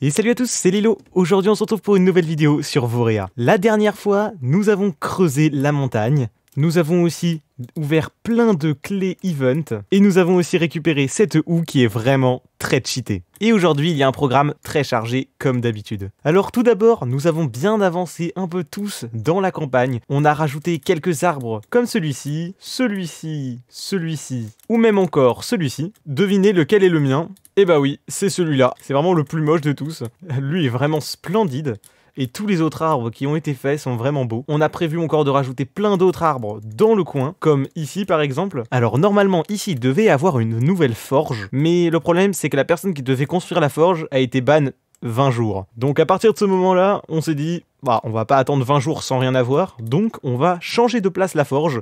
Et salut à tous, c'est Lilo. Aujourd'hui, on se retrouve pour une nouvelle vidéo sur Vorea. La dernière fois, nous avons creusé la montagne nous avons aussi ouvert plein de clés event et nous avons aussi récupéré cette houe qui est vraiment très cheatée. Et aujourd'hui, il y a un programme très chargé comme d'habitude. Alors tout d'abord, nous avons bien avancé un peu tous dans la campagne. On a rajouté quelques arbres comme celui-ci, celui-ci, celui-ci ou même encore celui-ci. Devinez lequel est le mien Eh bah oui, c'est celui-là. C'est vraiment le plus moche de tous. Lui est vraiment splendide et tous les autres arbres qui ont été faits sont vraiment beaux. On a prévu encore de rajouter plein d'autres arbres dans le coin, comme ici par exemple. Alors normalement ici devait avoir une nouvelle forge, mais le problème c'est que la personne qui devait construire la forge a été banne 20 jours. Donc à partir de ce moment-là, on s'est dit, bah, on va pas attendre 20 jours sans rien avoir, donc on va changer de place la forge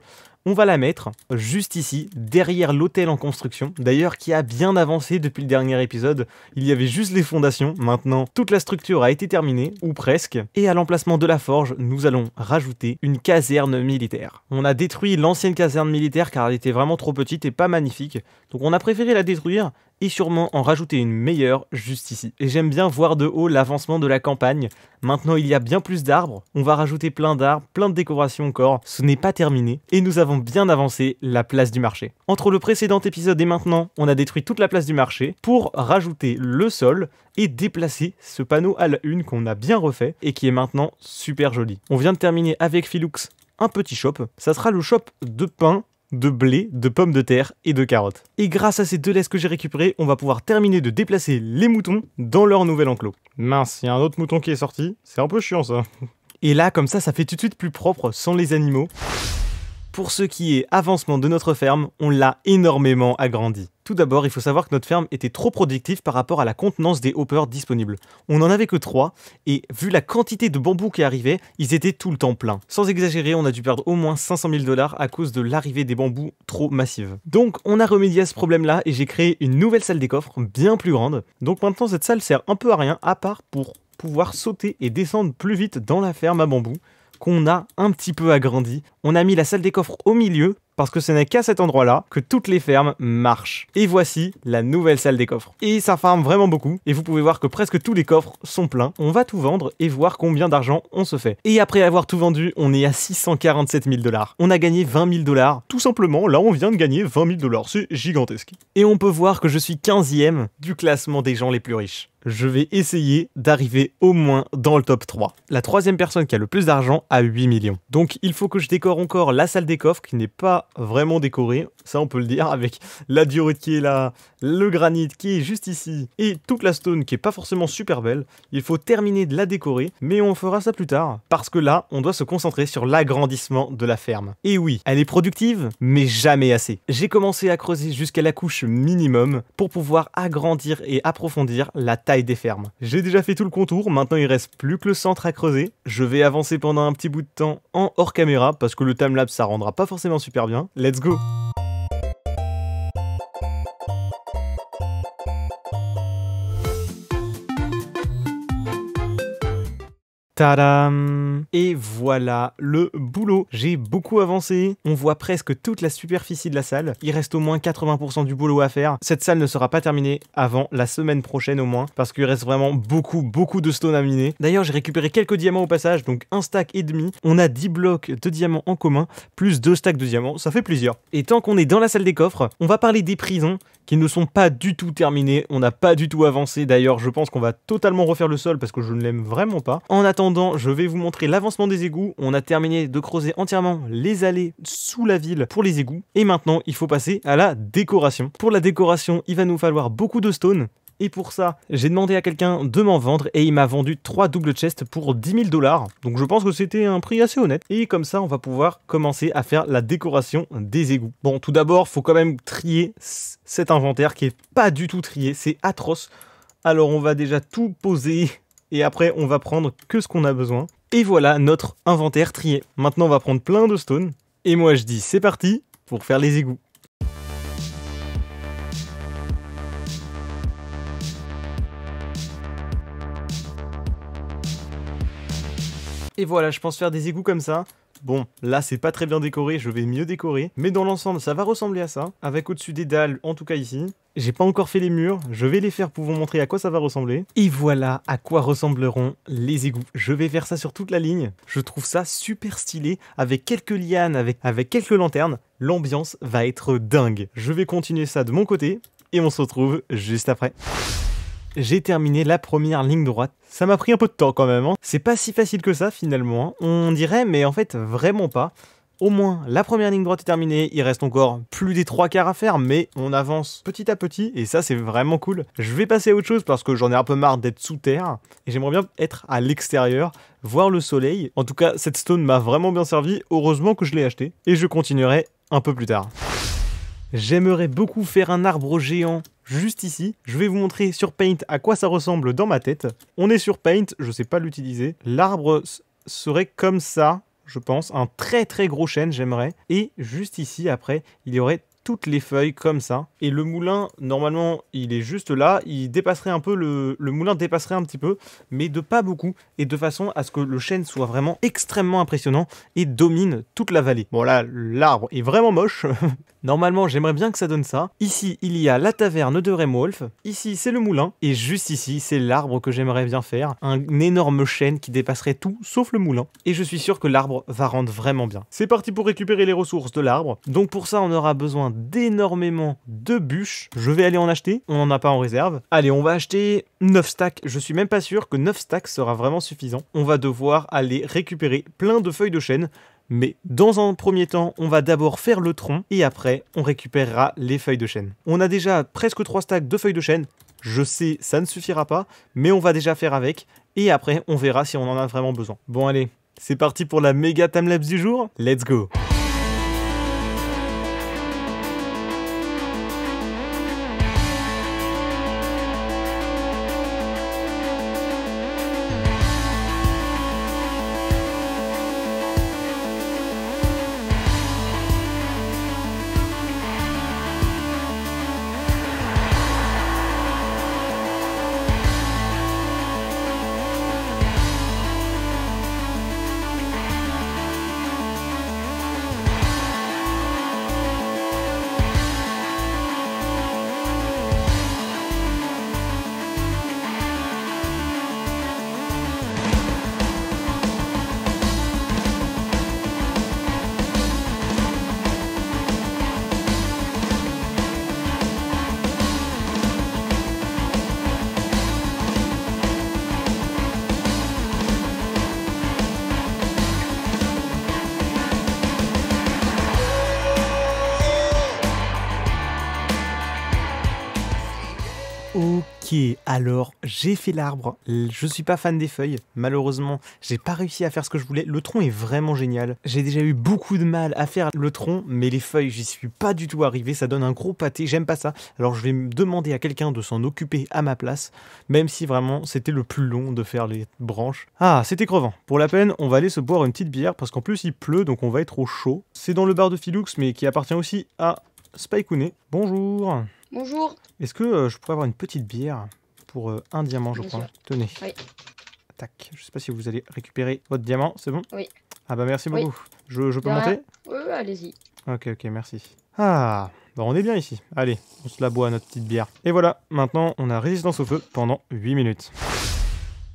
on va la mettre juste ici, derrière l'hôtel en construction, d'ailleurs qui a bien avancé depuis le dernier épisode. Il y avait juste les fondations, maintenant toute la structure a été terminée, ou presque, et à l'emplacement de la forge, nous allons rajouter une caserne militaire. On a détruit l'ancienne caserne militaire car elle était vraiment trop petite et pas magnifique, donc on a préféré la détruire et sûrement en rajouter une meilleure juste ici. Et j'aime bien voir de haut l'avancement de la campagne. Maintenant il y a bien plus d'arbres, on va rajouter plein d'arbres, plein de décorations encore, ce n'est pas terminé, et nous avons bien avancé la place du marché. Entre le précédent épisode et maintenant, on a détruit toute la place du marché pour rajouter le sol et déplacer ce panneau à la une qu'on a bien refait et qui est maintenant super joli. On vient de terminer avec Philux un petit shop. Ça sera le shop de pain de blé, de pommes de terre et de carottes. Et grâce à ces deux laisses que j'ai récupérées, on va pouvoir terminer de déplacer les moutons dans leur nouvel enclos. Mince, il y a un autre mouton qui est sorti, c'est un peu chiant ça. Et là, comme ça, ça fait tout de suite plus propre sans les animaux. Pour ce qui est avancement de notre ferme, on l'a énormément agrandi. Tout d'abord, il faut savoir que notre ferme était trop productive par rapport à la contenance des hoppers disponibles. On n'en avait que 3, et vu la quantité de bambous qui arrivait, ils étaient tout le temps pleins. Sans exagérer, on a dû perdre au moins 500 000 dollars à cause de l'arrivée des bambous trop massives. Donc on a remédié à ce problème-là, et j'ai créé une nouvelle salle des coffres, bien plus grande. Donc maintenant, cette salle sert un peu à rien, à part pour pouvoir sauter et descendre plus vite dans la ferme à bambous qu'on a un petit peu agrandi. On a mis la salle des coffres au milieu parce que ce n'est qu'à cet endroit-là que toutes les fermes marchent. Et voici la nouvelle salle des coffres. Et ça farme vraiment beaucoup, et vous pouvez voir que presque tous les coffres sont pleins. On va tout vendre et voir combien d'argent on se fait. Et après avoir tout vendu, on est à 647 000 dollars. On a gagné 20 000 dollars. Tout simplement, là on vient de gagner 20 000 dollars, c'est gigantesque. Et on peut voir que je suis 15e du classement des gens les plus riches je vais essayer d'arriver au moins dans le top 3. La troisième personne qui a le plus d'argent a 8 millions. Donc il faut que je décore encore la salle des coffres qui n'est pas vraiment décoré, ça on peut le dire, avec la diorite qui est là, le granit qui est juste ici, et toute la stone qui est pas forcément super belle. Il faut terminer de la décorer, mais on fera ça plus tard, parce que là, on doit se concentrer sur l'agrandissement de la ferme. Et oui, elle est productive, mais jamais assez. J'ai commencé à creuser jusqu'à la couche minimum pour pouvoir agrandir et approfondir la taille des fermes. J'ai déjà fait tout le contour, maintenant il reste plus que le centre à creuser. Je vais avancer pendant un petit bout de temps en hors caméra, parce que le timelapse ça rendra pas forcément super bien Let's go Tadam Et voilà le boulot J'ai beaucoup avancé On voit presque toute la superficie de la salle. Il reste au moins 80% du boulot à faire. Cette salle ne sera pas terminée avant la semaine prochaine au moins, parce qu'il reste vraiment beaucoup, beaucoup de stones à miner. D'ailleurs, j'ai récupéré quelques diamants au passage, donc un stack et demi. On a 10 blocs de diamants en commun, plus deux stacks de diamants, ça fait plusieurs. Et tant qu'on est dans la salle des coffres, on va parler des prisons qui ne sont pas du tout terminés. On n'a pas du tout avancé. D'ailleurs, je pense qu'on va totalement refaire le sol parce que je ne l'aime vraiment pas. En attendant, je vais vous montrer l'avancement des égouts. On a terminé de creuser entièrement les allées sous la ville pour les égouts. Et maintenant, il faut passer à la décoration. Pour la décoration, il va nous falloir beaucoup de stone et pour ça, j'ai demandé à quelqu'un de m'en vendre et il m'a vendu trois double chests pour 10 000 dollars. Donc je pense que c'était un prix assez honnête. Et comme ça, on va pouvoir commencer à faire la décoration des égouts. Bon, tout d'abord, faut quand même trier cet inventaire qui est pas du tout trié. C'est atroce. Alors on va déjà tout poser et après on va prendre que ce qu'on a besoin. Et voilà notre inventaire trié. Maintenant on va prendre plein de stones. Et moi je dis c'est parti pour faire les égouts. Et voilà, je pense faire des égouts comme ça. Bon, là c'est pas très bien décoré, je vais mieux décorer. Mais dans l'ensemble, ça va ressembler à ça, avec au-dessus des dalles, en tout cas ici. J'ai pas encore fait les murs, je vais les faire pour vous montrer à quoi ça va ressembler. Et voilà à quoi ressembleront les égouts. Je vais faire ça sur toute la ligne. Je trouve ça super stylé, avec quelques lianes, avec, avec quelques lanternes. L'ambiance va être dingue. Je vais continuer ça de mon côté, et on se retrouve juste après j'ai terminé la première ligne droite. Ça m'a pris un peu de temps quand même. Hein. C'est pas si facile que ça finalement. Hein. On dirait, mais en fait vraiment pas. Au moins, la première ligne droite est terminée, il reste encore plus des trois quarts à faire, mais on avance petit à petit, et ça c'est vraiment cool. Je vais passer à autre chose parce que j'en ai un peu marre d'être sous terre, et j'aimerais bien être à l'extérieur, voir le soleil. En tout cas, cette stone m'a vraiment bien servi, heureusement que je l'ai acheté, et je continuerai un peu plus tard. J'aimerais beaucoup faire un arbre géant juste ici. Je vais vous montrer sur Paint à quoi ça ressemble dans ma tête. On est sur Paint, je ne sais pas l'utiliser. L'arbre serait comme ça, je pense. Un très très gros chêne, j'aimerais. Et juste ici, après, il y aurait toutes les feuilles comme ça. Et le moulin, normalement, il est juste là. Il dépasserait un peu le, moulin dépasserait un petit peu, mais de pas beaucoup et de façon à ce que le chêne soit vraiment extrêmement impressionnant et domine toute la vallée. Bon là, l'arbre est vraiment moche. Normalement, j'aimerais bien que ça donne ça. Ici, il y a la taverne de Remwolf. Ici, c'est le moulin. Et juste ici, c'est l'arbre que j'aimerais bien faire. Un énorme chêne qui dépasserait tout, sauf le moulin. Et je suis sûr que l'arbre va rendre vraiment bien. C'est parti pour récupérer les ressources de l'arbre. Donc pour ça, on aura besoin d'énormément de bûches. Je vais aller en acheter, on n'en a pas en réserve. Allez, on va acheter 9 stacks. Je suis même pas sûr que 9 stacks sera vraiment suffisant. On va devoir aller récupérer plein de feuilles de chêne. Mais dans un premier temps, on va d'abord faire le tronc et après, on récupérera les feuilles de chêne. On a déjà presque 3 stacks de feuilles de chêne. Je sais, ça ne suffira pas, mais on va déjà faire avec et après, on verra si on en a vraiment besoin. Bon allez, c'est parti pour la méga timelapse du jour. Let's go! Ok, alors j'ai fait l'arbre. Je suis pas fan des feuilles, malheureusement. J'ai pas réussi à faire ce que je voulais. Le tronc est vraiment génial. J'ai déjà eu beaucoup de mal à faire le tronc, mais les feuilles, j'y suis pas du tout arrivé. Ça donne un gros pâté. J'aime pas ça. Alors je vais demander à quelqu'un de s'en occuper à ma place, même si vraiment c'était le plus long de faire les branches. Ah, c'était crevant. Pour la peine, on va aller se boire une petite bière parce qu'en plus il pleut, donc on va être au chaud. C'est dans le bar de Philox, mais qui appartient aussi à Spikeounet. Bonjour. Bonjour. Est-ce que euh, je pourrais avoir une petite bière pour euh, un diamant, je crois Tenez. Oui. Tac. Je sais pas si vous allez récupérer votre diamant, c'est bon Oui. Ah bah merci beaucoup. Je, peux monter oui, allez-y. Ok, ok, merci. Ah, bah on est bien ici. Allez, on se la boit notre petite bière. Et voilà, maintenant on a résistance au feu pendant 8 minutes.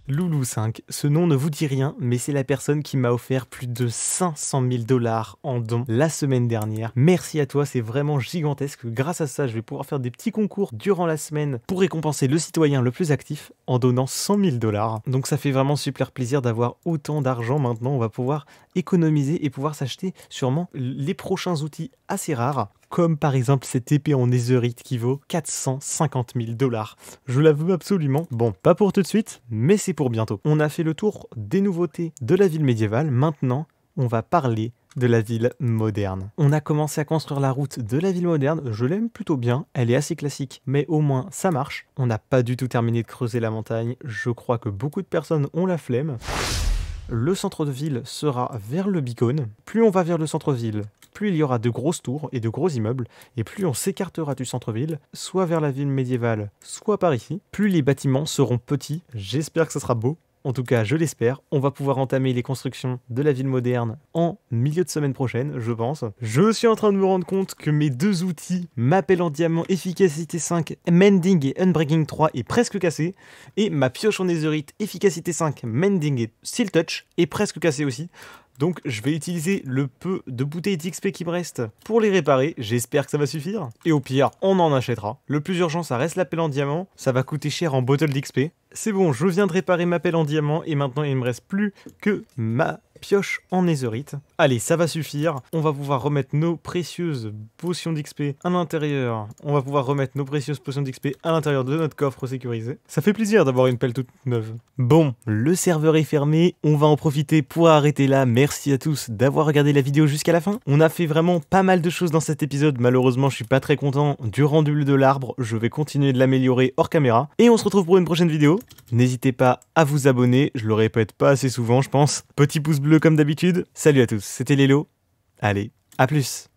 Loulou5, ce nom ne vous dit rien, mais c'est la personne qui m'a offert plus de 500 000 dollars en dons la semaine dernière. Merci à toi, c'est vraiment gigantesque. Grâce à ça, je vais pouvoir faire des petits concours durant la semaine pour récompenser le citoyen le plus actif en donnant 100 000 dollars. Donc ça fait vraiment super plaisir d'avoir autant d'argent maintenant. On va pouvoir économiser et pouvoir s'acheter sûrement les prochains outils assez rares, comme par exemple cette épée en netherite qui vaut 450 000 dollars. Je la veux absolument. Bon, pas pour tout de suite, mais c'est pour bientôt. On a fait le tour des nouveautés de la ville médiévale. Maintenant, on va parler de la ville moderne. On a commencé à construire la route de la ville moderne, je l'aime plutôt bien, elle est assez classique, mais au moins ça marche. On n'a pas du tout terminé de creuser la montagne, je crois que beaucoup de personnes ont la flemme le centre de ville sera vers le Beacon. Plus on va vers le centre-ville, plus il y aura de grosses tours et de gros immeubles, et plus on s'écartera du centre-ville, soit vers la ville médiévale, soit par ici, plus les bâtiments seront petits. J'espère que ce sera beau en tout cas je l'espère, on va pouvoir entamer les constructions de la ville moderne en milieu de semaine prochaine, je pense. Je suis en train de me rendre compte que mes deux outils, m'appel en diamant, efficacité 5, mending et unbreaking 3 est presque cassé, et ma pioche en ézurite, efficacité 5, mending et Steel touch est presque cassée aussi. Donc je vais utiliser le peu de bouteilles d'XP qui me reste pour les réparer, j'espère que ça va suffire. Et au pire, on en achètera. Le plus urgent, ça reste la pelle en diamant, ça va coûter cher en bottle d'XP. C'est bon, je viens de réparer ma pelle en diamant et maintenant il ne me reste plus que ma pioche en netherite. Allez, ça va suffire. On va pouvoir remettre nos précieuses potions d'XP à l'intérieur. On va pouvoir remettre nos précieuses potions d'XP à l'intérieur de notre coffre sécurisé. Ça fait plaisir d'avoir une pelle toute neuve. Bon, le serveur est fermé. On va en profiter pour arrêter là. Merci à tous d'avoir regardé la vidéo jusqu'à la fin. On a fait vraiment pas mal de choses dans cet épisode. Malheureusement, je suis pas très content du rendu de l'arbre. Je vais continuer de l'améliorer hors caméra. Et on se retrouve pour une prochaine vidéo. N'hésitez pas à vous abonner. Je le répète pas assez souvent, je pense. Petit pouce bleu comme d'habitude. Salut à tous, c'était Lélo. Allez, à plus.